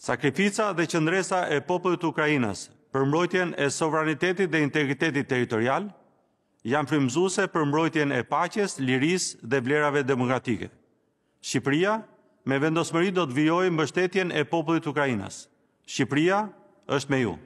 Sakrifica dhe qëndresa e popullit Ukrajinës për mbrojtjen e sovranitetit dhe integritetit teritorial janë frimzuse për mbrojtjen e paches, liris dhe vlerave demokratike. Shqipëria me vendosmëri do të vijojë mbështetjen e popullit Ukrajinës. Shqipëria është me ju.